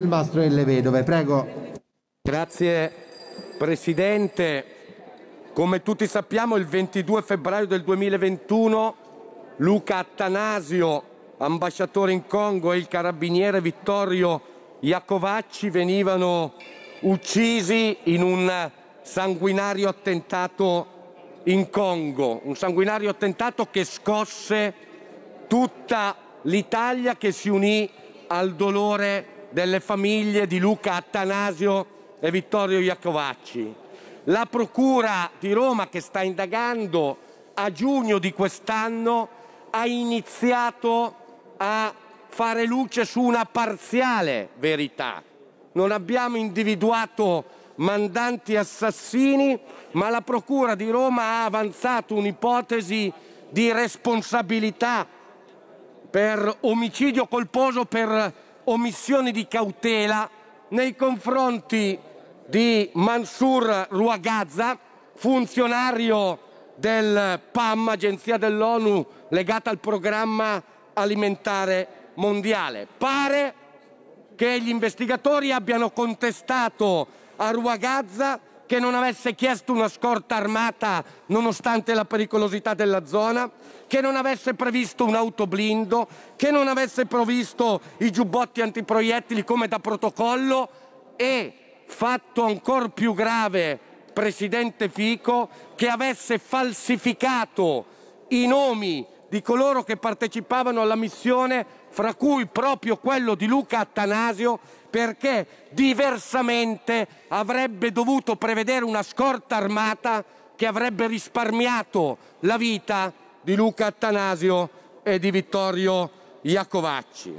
il mastro delle vedove, prego. Grazie Presidente. Come tutti sappiamo il 22 febbraio del 2021 Luca Attanasio, ambasciatore in Congo, e il carabiniere Vittorio Iacovacci venivano uccisi in un sanguinario attentato in Congo, un sanguinario attentato che scosse tutta l'Italia che si unì al dolore di delle famiglie di Luca Attanasio e Vittorio Iacovacci. La Procura di Roma che sta indagando a giugno di quest'anno ha iniziato a fare luce su una parziale verità. Non abbiamo individuato mandanti assassini, ma la Procura di Roma ha avanzato un'ipotesi di responsabilità per omicidio colposo per omissione di cautela nei confronti di Mansur Ruagazza, funzionario del PAM, agenzia dell'ONU legata al programma alimentare mondiale. Pare che gli investigatori abbiano contestato a Ruagazza che non avesse chiesto una scorta armata nonostante la pericolosità della zona, che non avesse previsto un autoblindo, che non avesse provvisto i giubbotti antiproiettili come da protocollo e, fatto ancora più grave, Presidente Fico, che avesse falsificato i nomi di coloro che partecipavano alla missione, fra cui proprio quello di Luca Attanasio, perché diversamente avrebbe dovuto prevedere una scorta armata che avrebbe risparmiato la vita di Luca Attanasio e di Vittorio Iacovacci.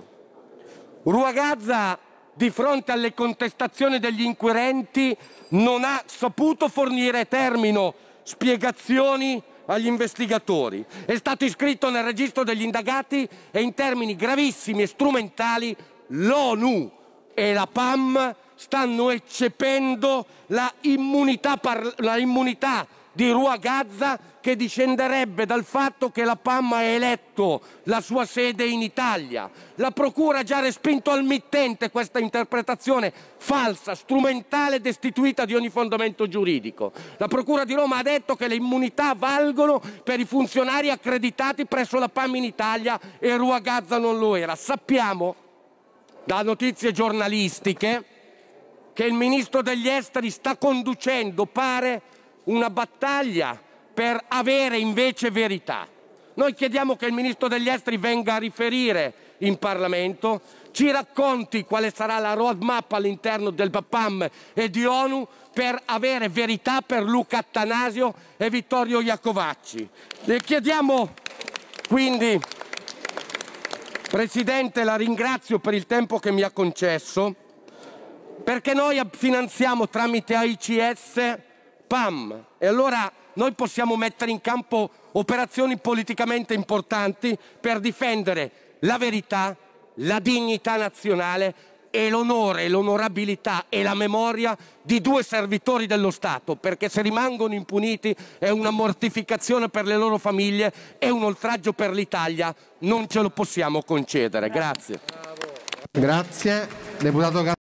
Ruagazza, di fronte alle contestazioni degli inquirenti, non ha saputo fornire termino, spiegazioni agli investigatori. È stato iscritto nel registro degli indagati e in termini gravissimi e strumentali l'ONU e la PAM stanno eccependo la immunità, la immunità di Rua Gazza che discenderebbe dal fatto che la PAM ha eletto la sua sede in Italia. La Procura ha già respinto al mittente questa interpretazione falsa, strumentale, destituita di ogni fondamento giuridico. La Procura di Roma ha detto che le immunità valgono per i funzionari accreditati presso la PAM in Italia e Rua Gazza non lo era. Sappiamo da notizie giornalistiche che il ministro degli esteri sta conducendo, pare, una battaglia per avere invece verità. Noi chiediamo che il ministro degli esteri venga a riferire in Parlamento, ci racconti quale sarà la roadmap all'interno del PAPAM e di ONU per avere verità per Luca Attanasio e Vittorio Iacovacci. Le chiediamo quindi Presidente, la ringrazio per il tempo che mi ha concesso, perché noi finanziamo tramite AICS PAM e allora noi possiamo mettere in campo operazioni politicamente importanti per difendere la verità, la dignità nazionale e l'onore e l'onorabilità e la memoria di due servitori dello Stato, perché se rimangono impuniti è una mortificazione per le loro famiglie, è un oltraggio per l'Italia, non ce lo possiamo concedere. Grazie. Grazie.